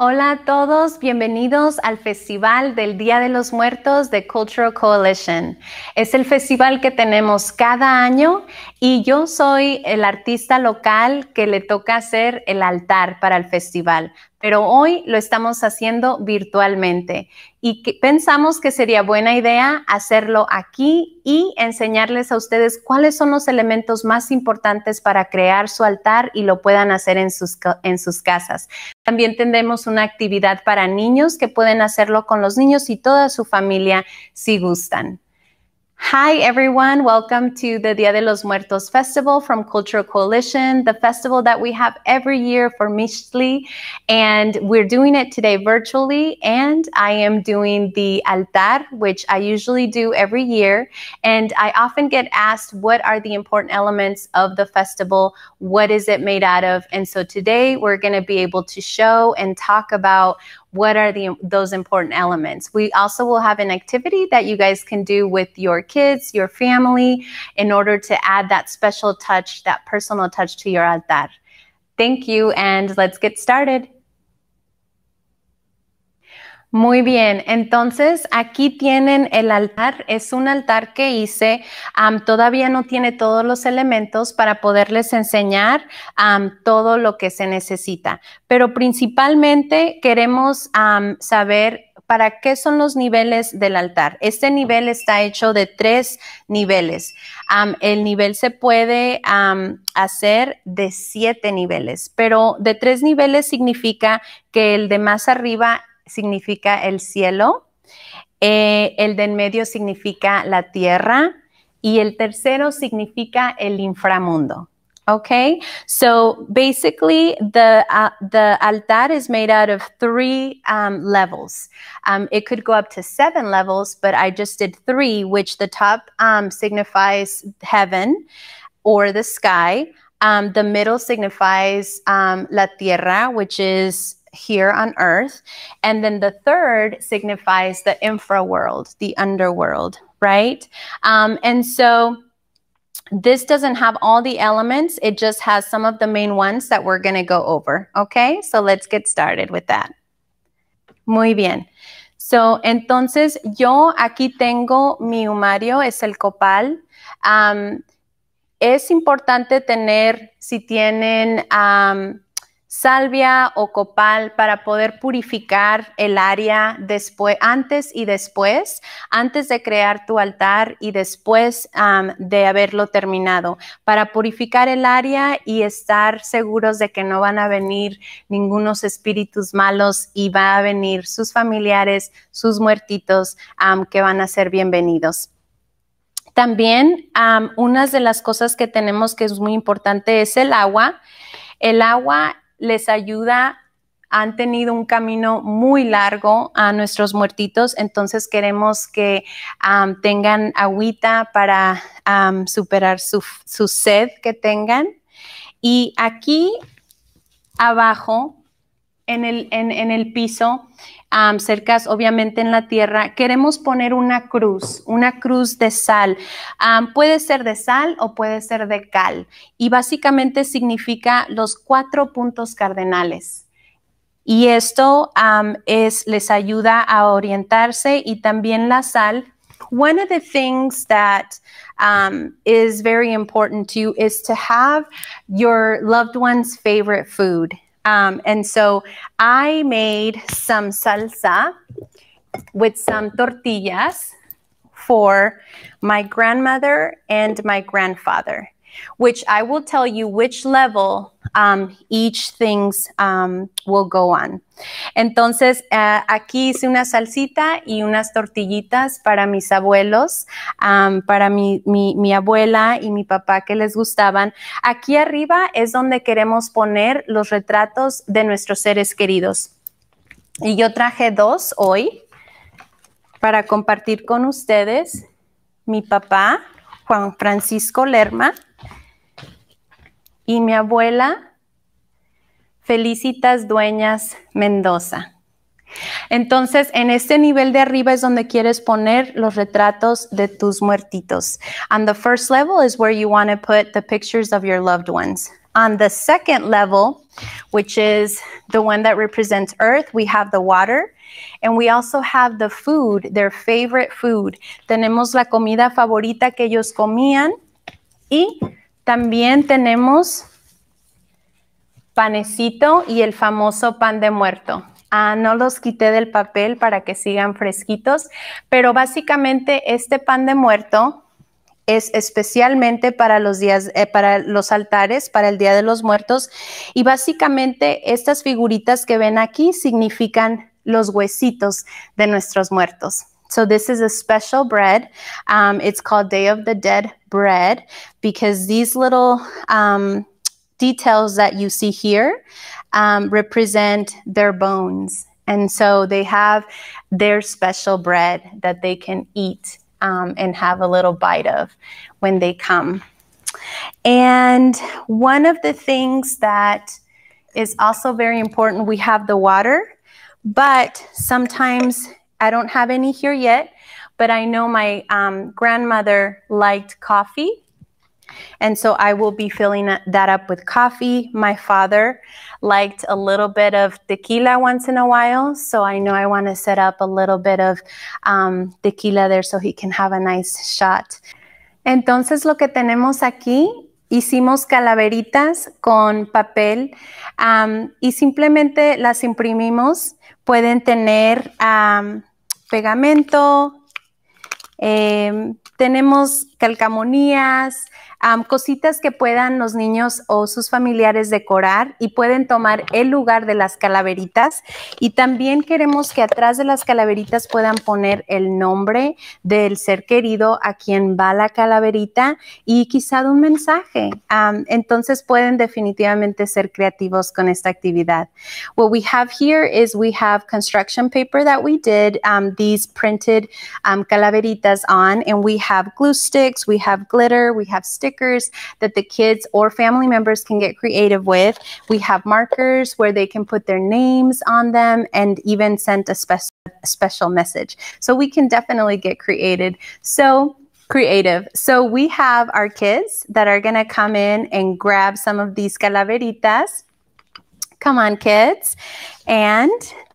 Hola a todos, bienvenidos al Festival del Día de los Muertos de Cultural Coalition. Es el festival que tenemos cada año y yo soy el artista local que le toca hacer el altar para el festival pero hoy lo estamos haciendo virtualmente y pensamos que sería buena idea hacerlo aquí y enseñarles a ustedes cuáles son los elementos más importantes para crear su altar y lo puedan hacer en sus, en sus casas. También tendremos una actividad para niños que pueden hacerlo con los niños y toda su familia si gustan. Hi, everyone. Welcome to the Dia de los Muertos Festival from Cultural Coalition, the festival that we have every year for Mixtli. And we're doing it today virtually. And I am doing the altar, which I usually do every year. And I often get asked, what are the important elements of the festival? What is it made out of? And so today we're going to be able to show and talk about what are the those important elements we also will have an activity that you guys can do with your kids your family in order to add that special touch that personal touch to your altar thank you and let's get started Muy bien, entonces aquí tienen el altar, es un altar que hice, todavía no tiene todos los elementos para poderles enseñar todo lo que se necesita, pero principalmente queremos saber para qué son los niveles del altar. Este nivel está hecho de tres niveles. el nivel se puede hacer de siete niveles, pero de tres niveles significa que el de más arriba significa el cielo, eh, el de en medio significa la tierra y el tercero significa el inframundo. Okay, so basically the uh, the altar is made out of three um, levels. Um, it could go up to seven levels, but I just did three, which the top um, signifies heaven or the sky. Um, the middle signifies um, la tierra, which is here on earth. And then the third signifies the infra world, the underworld, right? Um, and so this doesn't have all the elements. It just has some of the main ones that we're going to go over. Okay, so let's get started with that. Muy bien. So, entonces, yo aquí tengo mi humario, es el copal. Um, es importante tener, si tienen um, salvia o copal para poder purificar el área después, antes y después, antes de crear tu altar y después de haberlo terminado, para purificar el área y estar seguros de que no van a venir ningunos espíritus malos y va a venir sus familiares, sus muertitos, que van a ser bienvenidos. También, una de las cosas que tenemos que es muy importante es el agua. El agua les ayuda, han tenido un camino muy largo a nuestros muertitos, entonces queremos que tengan agüita para superar su, sed que tengan. Y aquí abajo en el, en el, piso cercas obviamente en la tierra, queremos poner una cruz, una cruz de sal. puede ser de sal o puede ser de cal. Y básicamente significa los cuatro puntos cardenales. Y esto les ayuda a orientarse y también la sal one of the things that um, is very important to you is to have your loved one's favorite food. Um, and so I made some salsa with some tortillas for my grandmother and my grandfather, which I will tell you which level Um, each things um, will go on. Entonces, eh, aquí hice una salsita y unas tortillitas para mis abuelos, um, para mi, mi, abuela y mi papá que les gustaban. Aquí arriba es donde queremos poner los retratos de nuestros seres queridos. Y yo traje dos hoy para compartir con ustedes. Mi papá, Juan Francisco Lerma, y mi abuela Felicitas Dueñas Mendoza. Entonces, en este nivel de arriba es donde quieres poner los retratos de tus muertitos. On the first level is where you want to put the pictures of your loved ones. On the second level, which is the one that represents earth, we have the water. And we also have the food, their favorite food. Tenemos la comida favorita que ellos comían y también tenemos panecito y el famoso pan de muerto. Ah, no los quité del papel para que sigan fresquitos, pero básicamente este pan de muerto es especialmente para los días, eh, para los altares, para el Día de los Muertos. Y básicamente estas figuritas que ven aquí significan los huesitos de nuestros muertos. So this is a special bread. Um, it's called Day of the Dead bread because these little um, details that you see here um, represent their bones. And so they have their special bread that they can eat um, and have a little bite of when they come. And one of the things that is also very important, we have the water, but sometimes I don't have any here yet, but I know my um, grandmother liked coffee. And so I will be filling that up with coffee. My father liked a little bit of tequila once in a while. So I know I want to set up a little bit of um, tequila there so he can have a nice shot. Entonces lo que tenemos aquí hicimos calaveritas con papel um, y simplemente las imprimimos. Pueden tener um, pegamento. Eh, tenemos calcamonías, cositas que puedan los niños o sus familiares decorar y pueden tomar el lugar de las calaveritas. Y también queremos que atrás de las calaveritas puedan poner el nombre del ser querido a quien va la calaverita y quizá un mensaje. entonces pueden definitivamente ser creativos con esta actividad. What we have here is we have construction paper that we did these printed calaveritas on and we have glue sticks we have glitter, we have stickers that the kids or family members can get creative with. We have markers where they can put their names on them and even send a special special message. So we can definitely get created. So creative. So we have our kids that are going to come in and grab some of these calaveritas. Come on, kids. And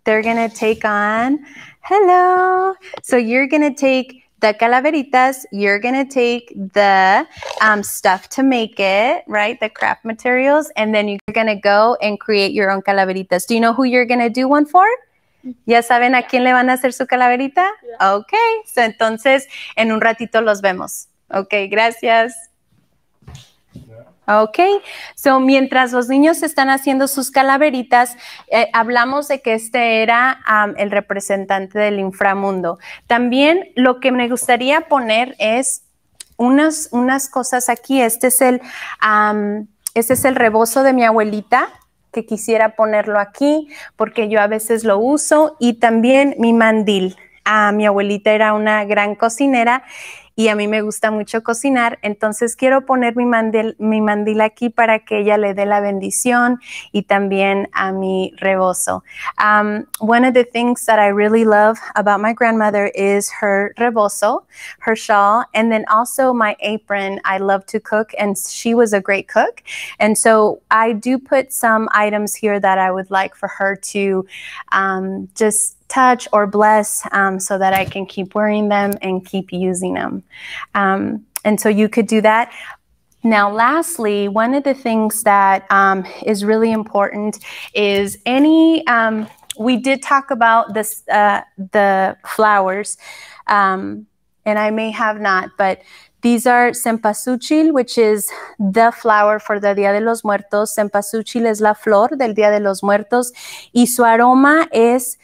they're going to take on, hello. So you're going to take the calaveritas, you're going to take the um, stuff to make it, right? The craft materials. And then you're going to go and create your own calaveritas. Do you know who you're going to do one for? Mm-hmm. ¿Ya saben a quién le van a hacer su calaverita? Yeah. Ok, so entonces en un ratito los vemos. Ok, gracias. Ok, so mientras los niños están haciendo sus calaveritas, eh, hablamos de que este era el representante del inframundo. También lo que me gustaría poner es unas, unas cosas aquí. Este es el, este es el rebozo de mi abuelita que quisiera ponerlo aquí porque yo a veces lo uso y también mi mandil. Ah, mi abuelita era una gran cocinera y a mí me gusta mucho cocinar, entonces quiero poner mi mandil, mi mandil aquí para que ella le dé la bendición y también a mi rebozo. Um, one of the things that I really love about my grandmother is her rebozo, her shawl, and then also my apron. I love to cook and she was a great cook. And so I do put some items here that I would like for her to um, just touch or bless um, so that I can keep wearing them and keep using them. Um, and so you could do that. Now, lastly, one of the things that um, is really important is any, um, we did talk about this, uh, the flowers, um, and I may have not, but these are cempasúchil, which is the flower for the Día de los Muertos. Cempasúchil es la flor del Día de los Muertos y su aroma es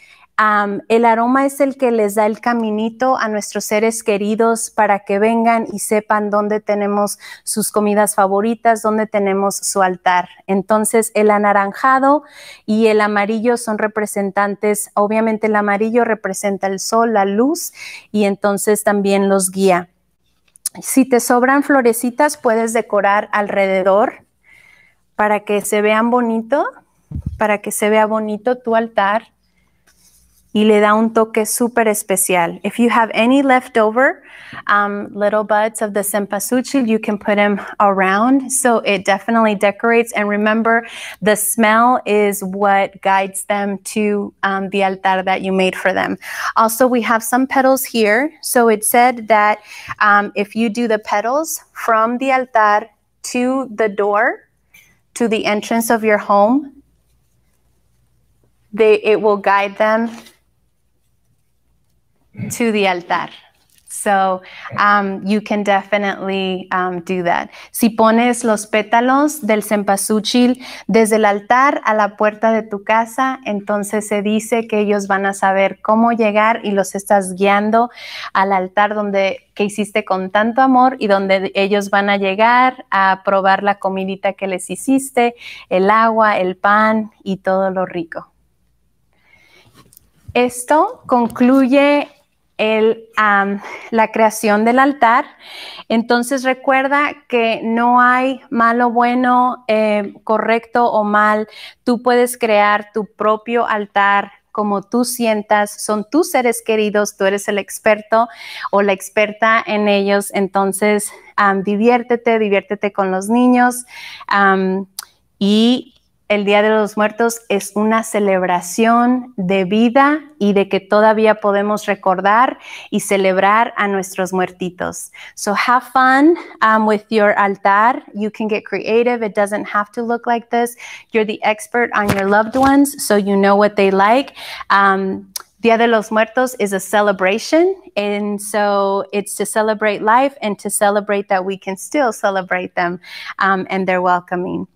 el aroma es el que les da el caminito a nuestros seres queridos para que vengan y sepan dónde tenemos sus comidas favoritas, dónde tenemos su altar. Entonces, el anaranjado y el amarillo son representantes, obviamente el amarillo representa el sol, la luz, y entonces también los guía. Si te sobran florecitas, puedes decorar alrededor para que se vean bonito, para que se vea bonito tu altar y le da un toque súper especial. If you have any leftover um, little buds of the cempasúchil, you can put them around. So it definitely decorates. And remember, the smell is what guides them to um, the altar that you made for them. Also, we have some petals here. So it said that um, if you do the petals from the altar to the door, to the entrance of your home, they, it will guide them to the altar. So um, you can definitely um, do that. Si pones los pétalos del cempasúchil desde el altar a la puerta de tu casa, entonces se dice que ellos van a saber cómo llegar y los estás guiando al altar donde que hiciste con tanto amor y donde ellos van a llegar a probar la comidita que les hiciste, el agua, el pan y todo lo rico. Esto concluye el, la creación del altar. Entonces recuerda que no hay malo, bueno, eh, correcto o mal. Tú puedes crear tu propio altar como tú sientas, son tus seres queridos, tú eres el experto o la experta en ellos, entonces diviértete, diviértete con los niños y el Día de los Muertos es una celebración de vida y de que todavía podemos recordar y celebrar a nuestros muertitos. So have fun um, with your altar. You can get creative. It doesn't have to look like this. You're the expert on your loved ones, so you know what they like. Um, Dia de los Muertos is a celebration. And so it's to celebrate life and to celebrate that we can still celebrate them um, and they're welcoming.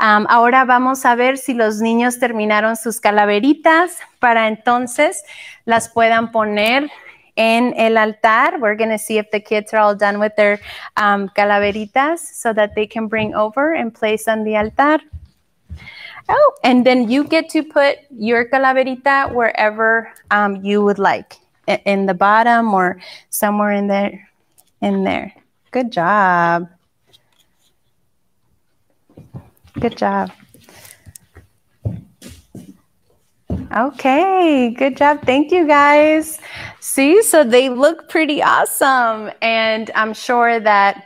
Um, ahora vamos a ver si los niños terminaron sus calaveritas para entonces las puedan poner en el altar. We're going to see if the kids are all done with their um, calaveritas so that they can bring over and place on the altar. Oh, and then you get to put your calaverita wherever um, you would like, in the bottom or somewhere in there. In there. Good job. Good job. Okay, good job. Thank you guys. See, so they look pretty awesome. And I'm sure that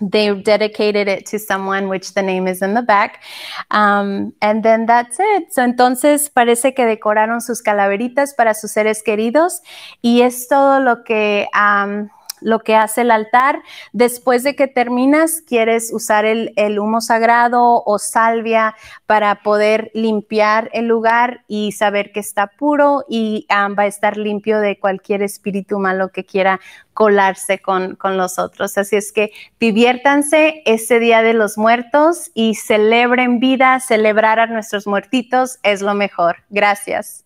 they dedicated it to someone, which the name is in the back. Um, and then that's it. So entonces parece que decoraron sus calaveritas para sus seres queridos y es todo lo que um, lo que hace el altar. Después de que terminas, quieres usar el, humo sagrado o salvia para poder limpiar el lugar y saber que está puro y va a estar limpio de cualquier espíritu malo que quiera colarse con, con los otros. Así es que diviértanse ese Día de los Muertos y celebren vida, celebrar a nuestros muertitos es lo mejor. Gracias.